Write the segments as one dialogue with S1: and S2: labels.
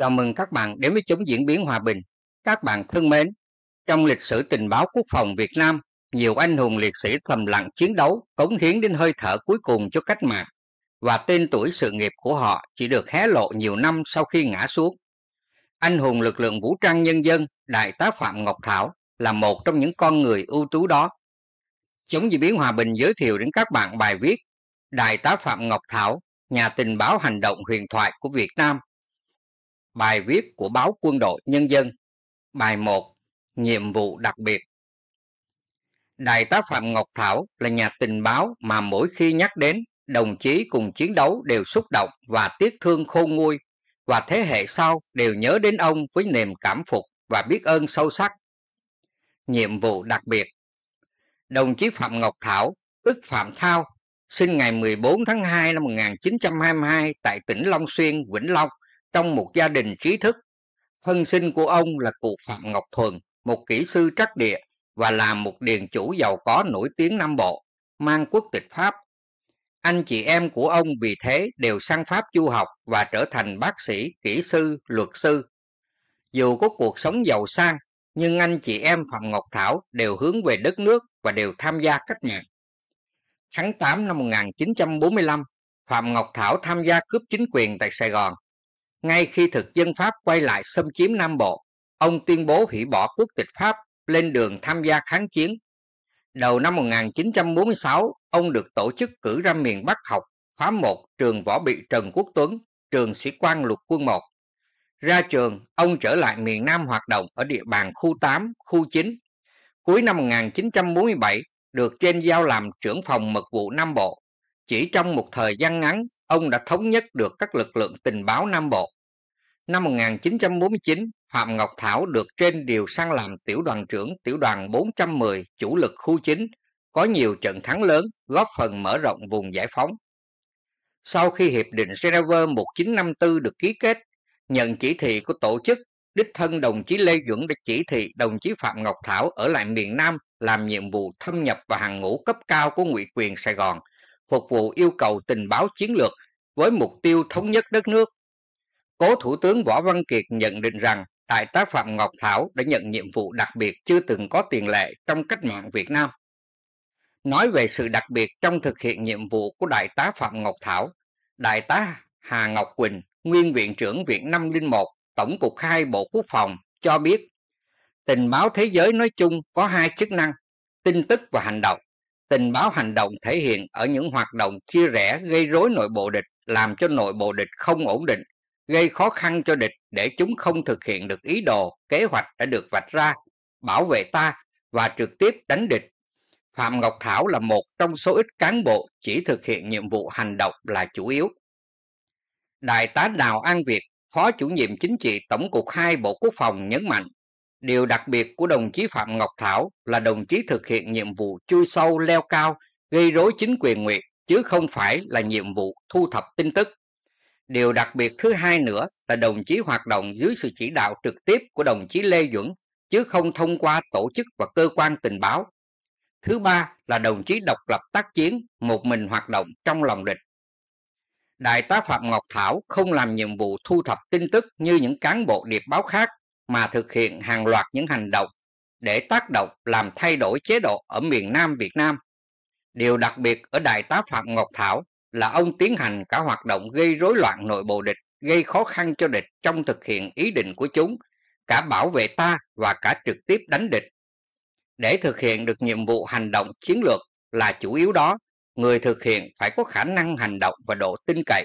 S1: Chào mừng các bạn đến với chống diễn biến hòa bình. Các bạn thân mến, trong lịch sử tình báo quốc phòng Việt Nam, nhiều anh hùng liệt sĩ thầm lặng chiến đấu, cống hiến đến hơi thở cuối cùng cho cách mạng, và tên tuổi sự nghiệp của họ chỉ được hé lộ nhiều năm sau khi ngã xuống. Anh hùng lực lượng vũ trang nhân dân Đại tá Phạm Ngọc Thảo là một trong những con người ưu tú đó. Chống diễn biến hòa bình giới thiệu đến các bạn bài viết Đại tá Phạm Ngọc Thảo, nhà tình báo hành động huyền thoại của Việt Nam Bài viết của báo Quân đội Nhân dân Bài 1 Nhiệm vụ đặc biệt Đại tá Phạm Ngọc Thảo là nhà tình báo mà mỗi khi nhắc đến, đồng chí cùng chiến đấu đều xúc động và tiếc thương khôn nguôi, và thế hệ sau đều nhớ đến ông với niềm cảm phục và biết ơn sâu sắc. Nhiệm vụ đặc biệt Đồng chí Phạm Ngọc Thảo, ức Phạm Thao, sinh ngày 14 tháng 2 năm 1922 tại tỉnh Long Xuyên, Vĩnh Long trong một gia đình trí thức. Thân sinh của ông là cụ Phạm Ngọc Thuần, một kỹ sư trắc địa và là một điền chủ giàu có nổi tiếng Nam Bộ, mang quốc tịch Pháp. Anh chị em của ông vì thế đều sang Pháp du học và trở thành bác sĩ, kỹ sư, luật sư. Dù có cuộc sống giàu sang, nhưng anh chị em Phạm Ngọc Thảo đều hướng về đất nước và đều tham gia cách mạng. Tháng 8 năm 1945, Phạm Ngọc Thảo tham gia cướp chính quyền tại Sài Gòn ngay khi thực dân Pháp quay lại xâm chiếm Nam Bộ, ông tuyên bố hủy bỏ quốc tịch Pháp lên đường tham gia kháng chiến. Đầu năm 1946, ông được tổ chức cử ra miền Bắc học khóa 1 trường võ bị Trần Quốc Tuấn, trường sĩ quan lục quân 1. Ra trường, ông trở lại miền Nam hoạt động ở địa bàn khu 8, khu 9. Cuối năm 1947, được trên giao làm trưởng phòng mật vụ Nam Bộ. Chỉ trong một thời gian ngắn, ông đã thống nhất được các lực lượng tình báo Nam Bộ. Năm 1949, Phạm Ngọc Thảo được trên điều sang làm tiểu đoàn trưởng tiểu đoàn 410 chủ lực khu chính, có nhiều trận thắng lớn góp phần mở rộng vùng giải phóng. Sau khi Hiệp định Geneva 1954 được ký kết, nhận chỉ thị của tổ chức, đích thân đồng chí Lê Duẩn đã chỉ thị đồng chí Phạm Ngọc Thảo ở lại miền Nam làm nhiệm vụ thâm nhập vào hàng ngũ cấp cao của ngụy quyền Sài Gòn – phục vụ yêu cầu tình báo chiến lược với mục tiêu thống nhất đất nước. Cố Thủ tướng Võ Văn Kiệt nhận định rằng Đại tá Phạm Ngọc Thảo đã nhận nhiệm vụ đặc biệt chưa từng có tiền lệ trong cách mạng Việt Nam. Nói về sự đặc biệt trong thực hiện nhiệm vụ của Đại tá Phạm Ngọc Thảo, Đại tá Hà Ngọc Quỳnh, Nguyên Viện trưởng Viện 501, Tổng cục 2 Bộ Quốc phòng, cho biết tình báo thế giới nói chung có hai chức năng, tin tức và hành động tình báo hành động thể hiện ở những hoạt động chia rẽ gây rối nội bộ địch làm cho nội bộ địch không ổn định gây khó khăn cho địch để chúng không thực hiện được ý đồ kế hoạch đã được vạch ra bảo vệ ta và trực tiếp đánh địch phạm ngọc thảo là một trong số ít cán bộ chỉ thực hiện nhiệm vụ hành động là chủ yếu đại tá đào an việt phó chủ nhiệm chính trị tổng cục 2 bộ quốc phòng nhấn mạnh Điều đặc biệt của đồng chí Phạm Ngọc Thảo là đồng chí thực hiện nhiệm vụ chui sâu leo cao, gây rối chính quyền nguyệt, chứ không phải là nhiệm vụ thu thập tin tức. Điều đặc biệt thứ hai nữa là đồng chí hoạt động dưới sự chỉ đạo trực tiếp của đồng chí Lê Duẩn, chứ không thông qua tổ chức và cơ quan tình báo. Thứ ba là đồng chí độc lập tác chiến, một mình hoạt động trong lòng địch. Đại tá Phạm Ngọc Thảo không làm nhiệm vụ thu thập tin tức như những cán bộ điệp báo khác mà thực hiện hàng loạt những hành động để tác động làm thay đổi chế độ ở miền Nam Việt Nam. Điều đặc biệt ở Đại tá Phạm Ngọc Thảo là ông tiến hành cả hoạt động gây rối loạn nội bộ địch, gây khó khăn cho địch trong thực hiện ý định của chúng, cả bảo vệ ta và cả trực tiếp đánh địch. Để thực hiện được nhiệm vụ hành động chiến lược là chủ yếu đó, người thực hiện phải có khả năng hành động và độ tin cậy.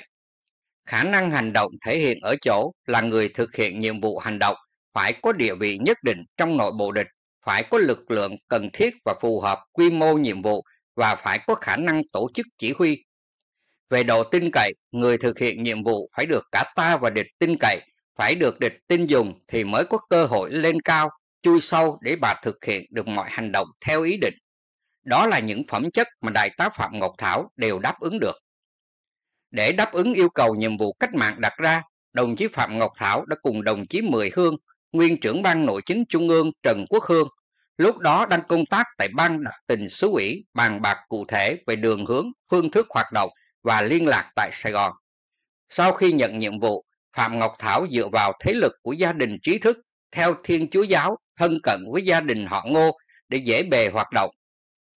S1: Khả năng hành động thể hiện ở chỗ là người thực hiện nhiệm vụ hành động phải có địa vị nhất định trong nội bộ địch, phải có lực lượng cần thiết và phù hợp quy mô nhiệm vụ và phải có khả năng tổ chức chỉ huy. Về độ tin cậy, người thực hiện nhiệm vụ phải được cả ta và địch tin cậy, phải được địch tin dùng thì mới có cơ hội lên cao, chui sâu để bà thực hiện được mọi hành động theo ý định. Đó là những phẩm chất mà Đại tá Phạm Ngọc Thảo đều đáp ứng được. Để đáp ứng yêu cầu nhiệm vụ cách mạng đặt ra, đồng chí Phạm Ngọc Thảo đã cùng đồng chí Mười Hương nguyên trưởng ban nội chính trung ương Trần Quốc Hương, lúc đó đang công tác tại ban đặc tình xứ ủy bàn bạc cụ thể về đường hướng, phương thức hoạt động và liên lạc tại Sài Gòn. Sau khi nhận nhiệm vụ, Phạm Ngọc Thảo dựa vào thế lực của gia đình trí thức theo Thiên Chúa Giáo thân cận với gia đình họ Ngô để dễ bề hoạt động.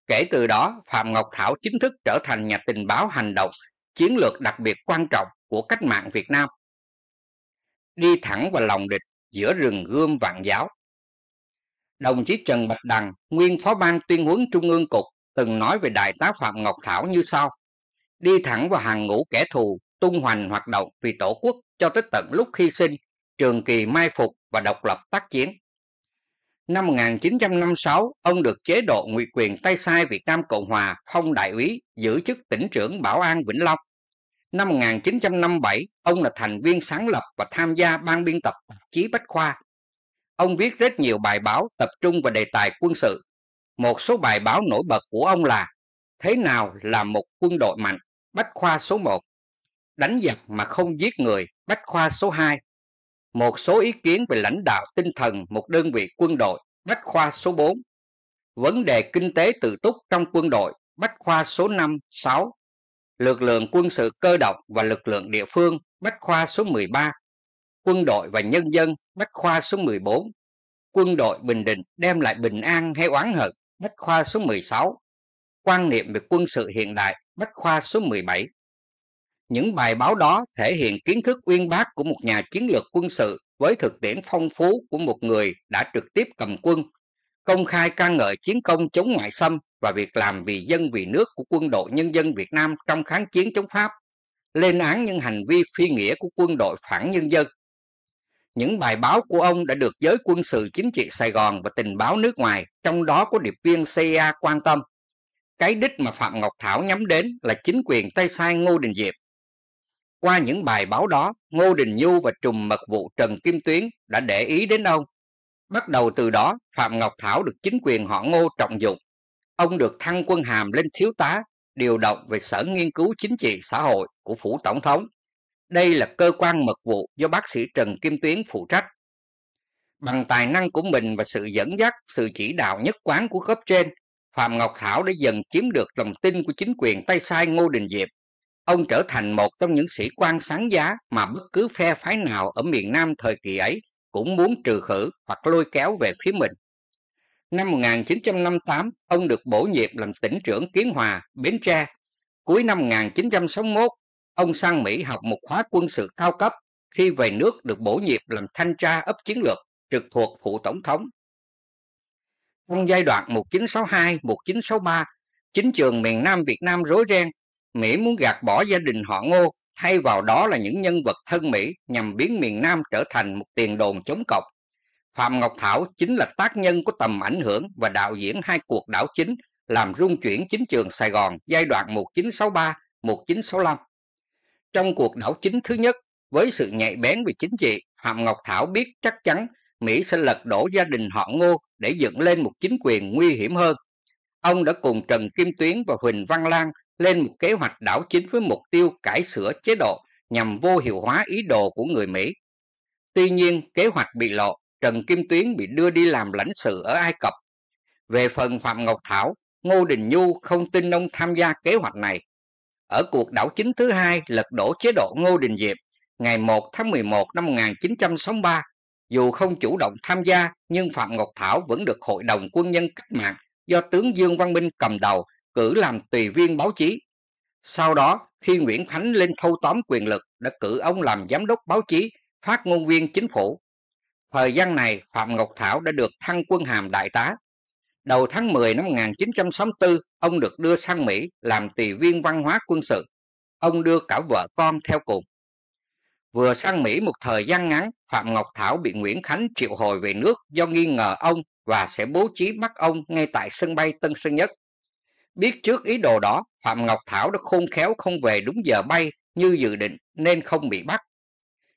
S1: Kể từ đó, Phạm Ngọc Thảo chính thức trở thành nhà tình báo hành động, chiến lược đặc biệt quan trọng của cách mạng Việt Nam. Đi thẳng vào lòng địch giữa rừng gươm vạn giáo. Đồng chí Trần Bạch Đằng, nguyên phó ban tuyên huấn Trung ương Cục, từng nói về đại tá Phạm Ngọc Thảo như sau. Đi thẳng vào hàng ngũ kẻ thù, tung hoành hoạt động vì tổ quốc cho tới tận lúc hy sinh, trường kỳ mai phục và độc lập tác chiến. Năm 1956, ông được chế độ ngụy quyền tay sai Việt Nam Cộng Hòa phong đại úy giữ chức tỉnh trưởng Bảo an Vĩnh Long. Năm 1957, ông là thành viên sáng lập và tham gia ban biên tập chí Bách Khoa. Ông viết rất nhiều bài báo tập trung vào đề tài quân sự. Một số bài báo nổi bật của ông là Thế nào là một quân đội mạnh? Bách Khoa số 1 Đánh giặc mà không giết người? Bách Khoa số 2 Một số ý kiến về lãnh đạo tinh thần một đơn vị quân đội? Bách Khoa số 4 Vấn đề kinh tế tự túc trong quân đội? Bách Khoa số 5, 6 lực lượng quân sự cơ động và lực lượng địa phương, Bách khoa số 13, quân đội và nhân dân, Bách khoa số 14, quân đội Bình Định đem lại bình an hay oán hận, Bách khoa số 16, quan niệm về quân sự hiện đại, Bách khoa số 17. Những bài báo đó thể hiện kiến thức uyên bác của một nhà chiến lược quân sự với thực tiễn phong phú của một người đã trực tiếp cầm quân công khai ca ngợi chiến công chống ngoại xâm và việc làm vì dân vì nước của quân đội nhân dân Việt Nam trong kháng chiến chống Pháp, lên án những hành vi phi nghĩa của quân đội phản nhân dân. Những bài báo của ông đã được giới quân sự chính trị Sài Gòn và tình báo nước ngoài, trong đó có điệp viên CIA quan tâm. Cái đích mà Phạm Ngọc Thảo nhắm đến là chính quyền tay sai Ngô Đình Diệm. Qua những bài báo đó, Ngô Đình Nhu và trùm mật vụ Trần Kim Tuyến đã để ý đến ông Bắt đầu từ đó, Phạm Ngọc Thảo được chính quyền họ Ngô trọng dụng. Ông được thăng quân hàm lên thiếu tá, điều động về Sở Nghiên cứu Chính trị Xã hội của Phủ Tổng thống. Đây là cơ quan mật vụ do bác sĩ Trần Kim Tuyến phụ trách. Bằng tài năng của mình và sự dẫn dắt, sự chỉ đạo nhất quán của cấp trên, Phạm Ngọc Thảo đã dần chiếm được lòng tin của chính quyền tay sai Ngô Đình diệp Ông trở thành một trong những sĩ quan sáng giá mà bất cứ phe phái nào ở miền Nam thời kỳ ấy cũng muốn trừ khử hoặc lôi kéo về phía mình. Năm 1958, ông được bổ nhiệm làm tỉnh trưởng Kiến Hòa, Bến Tre. Cuối năm 1961, ông sang Mỹ học một khóa quân sự cao cấp, khi về nước được bổ nhiệm làm thanh tra ấp chiến lược, trực thuộc phụ tổng thống. Trong giai đoạn 1962-1963, chính trường miền Nam Việt Nam rối ren, Mỹ muốn gạt bỏ gia đình họ Ngô thay vào đó là những nhân vật thân Mỹ nhằm biến miền Nam trở thành một tiền đồn chống cộng. Phạm Ngọc Thảo chính là tác nhân của tầm ảnh hưởng và đạo diễn hai cuộc đảo chính làm rung chuyển chính trường Sài Gòn giai đoạn 1963-1965. Trong cuộc đảo chính thứ nhất, với sự nhạy bén về chính trị, Phạm Ngọc Thảo biết chắc chắn Mỹ sẽ lật đổ gia đình họ Ngô để dựng lên một chính quyền nguy hiểm hơn. Ông đã cùng Trần Kim Tuyến và Huỳnh Văn Lang lên một kế hoạch đảo chính với mục tiêu cải sửa chế độ nhằm vô hiệu hóa ý đồ của người Mỹ. Tuy nhiên, kế hoạch bị lộ, Trần Kim Tuyến bị đưa đi làm lãnh sự ở Ai Cập. Về phần Phạm Ngọc Thảo, Ngô Đình Nhu không tin ông tham gia kế hoạch này. Ở cuộc đảo chính thứ hai lật đổ chế độ Ngô Đình Diệm ngày 1 tháng 11 năm 1963, dù không chủ động tham gia nhưng Phạm Ngọc Thảo vẫn được Hội đồng Quân nhân Cách mạng do tướng Dương Văn Minh cầm đầu cử làm tùy viên báo chí. Sau đó, khi Nguyễn Khánh lên thâu tóm quyền lực đã cử ông làm giám đốc báo chí, phát ngôn viên chính phủ. Thời gian này, Phạm Ngọc Thảo đã được thăng quân hàm đại tá. Đầu tháng 10 năm 1964, ông được đưa sang Mỹ làm tùy viên văn hóa quân sự. Ông đưa cả vợ con theo cùng. Vừa sang Mỹ một thời gian ngắn, Phạm Ngọc Thảo bị Nguyễn Khánh triệu hồi về nước do nghi ngờ ông và sẽ bố trí bắt ông ngay tại sân bay Tân Sơn Nhất Biết trước ý đồ đó, Phạm Ngọc Thảo đã khôn khéo không về đúng giờ bay như dự định nên không bị bắt.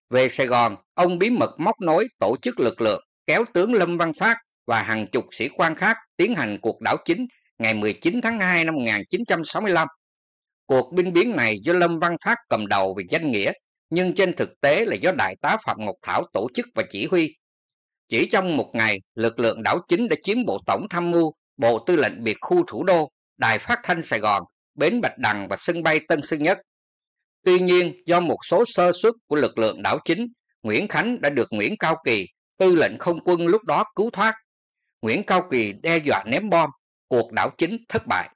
S1: Về Sài Gòn, ông bí mật móc nối tổ chức lực lượng, kéo tướng Lâm Văn Phát và hàng chục sĩ quan khác tiến hành cuộc đảo chính ngày 19 tháng 2 năm 1965. Cuộc binh biến này do Lâm Văn Phát cầm đầu về danh nghĩa, nhưng trên thực tế là do Đại tá Phạm Ngọc Thảo tổ chức và chỉ huy. Chỉ trong một ngày, lực lượng đảo chính đã chiếm bộ tổng tham mưu, bộ tư lệnh biệt khu thủ đô đài phát thanh Sài Gòn, bến Bạch Đằng và sân bay Tân Sơn Nhất. Tuy nhiên, do một số sơ suất của lực lượng đảo chính, Nguyễn Khánh đã được Nguyễn Cao Kỳ, tư lệnh không quân lúc đó cứu thoát. Nguyễn Cao Kỳ đe dọa ném bom, cuộc đảo chính thất bại.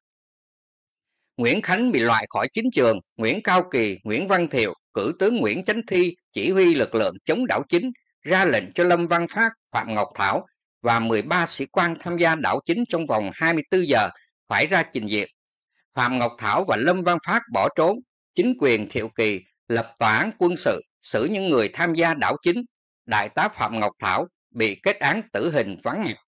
S1: Nguyễn Khánh bị loại khỏi chính trường, Nguyễn Cao Kỳ, Nguyễn Văn Thiệu cử tướng Nguyễn Chánh Thi chỉ huy lực lượng chống đảo chính, ra lệnh cho Lâm Văn Phát, Phạm Ngọc Thảo và 13 sĩ quan tham gia đảo chính trong vòng 24 giờ phải ra trình diện. Phạm Ngọc Thảo và Lâm Văn Phát bỏ trốn, chính quyền Thiệu Kỳ lập tòa án quân sự xử những người tham gia đảo chính. Đại tá Phạm Ngọc Thảo bị kết án tử hình vắng mặt.